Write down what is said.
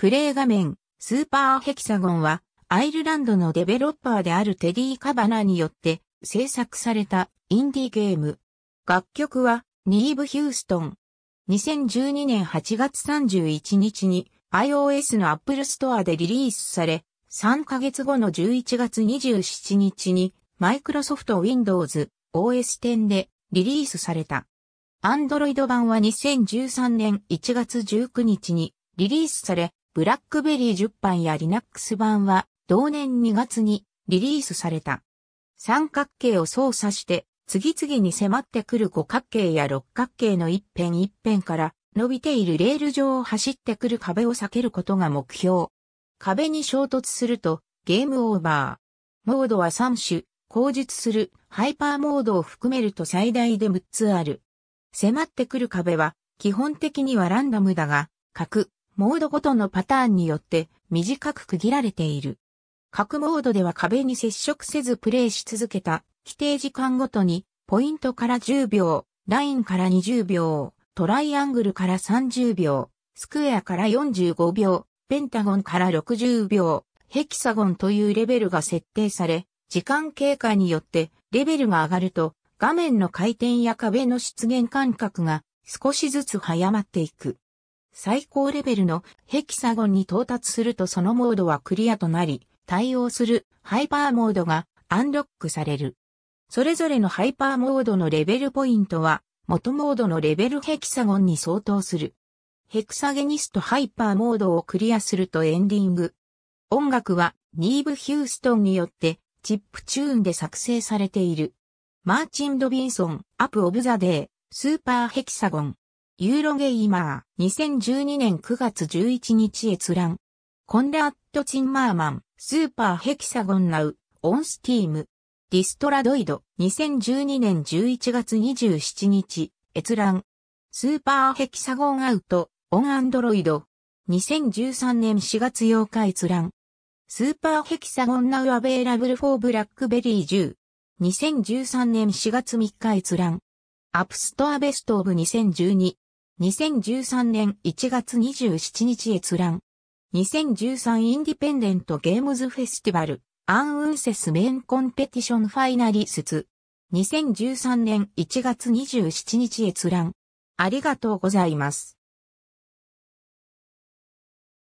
プレイ画面、スーパーヘキサゴンは、アイルランドのデベロッパーであるテディ・カバナによって制作されたインディーゲーム。楽曲はニーブ・ヒューストン。2012年8月31日に iOS の Apple Store でリリースされ、3ヶ月後の11月27日に Microsoft Windows OS X でリリースされた。Android 版は2013年1月19日にリリースされ、ブラックベリー10版やリナックス版は同年2月にリリースされた。三角形を操作して次々に迫ってくる五角形や六角形の一辺一辺から伸びているレール上を走ってくる壁を避けることが目標。壁に衝突するとゲームオーバー。モードは3種、口述するハイパーモードを含めると最大で6つある。迫ってくる壁は基本的にはランダムだが、角、モードごとのパターンによって短く区切られている。各モードでは壁に接触せずプレイし続けた規定時間ごとにポイントから10秒、ラインから20秒、トライアングルから30秒、スクエアから45秒、ペンタゴンから60秒、ヘキサゴンというレベルが設定され、時間経過によってレベルが上がると画面の回転や壁の出現間隔が少しずつ早まっていく。最高レベルのヘキサゴンに到達するとそのモードはクリアとなり、対応するハイパーモードがアンロックされる。それぞれのハイパーモードのレベルポイントは、元モードのレベルヘキサゴンに相当する。ヘクサゲニストハイパーモードをクリアするとエンディング。音楽はニーブ・ヒューストンによってチップチューンで作成されている。マーチン・ドビンソン、アップ・オブ・ザ・デー、スーパーヘキサゴン。ユーロゲイマー、2012年9月11日閲覧。コンラット・チンマーマン、スーパーヘキサゴンナウ、オンスティーム。ディストラドイド、2012年11月27日、閲覧。スーパーヘキサゴンアウト、オンアンドロイド。2013年4月8日閲覧。スーパーヘキサゴンナウアベイラブルフォーブラックベリー10。2013年4月3日閲覧。アップストアベストオブ2012。2013年1月27日閲覧。2013インディペンデントゲームズフェスティバル、アンウンセスメンコンペティションファイナリスツ。2013年1月27日閲覧。ありがとうございます。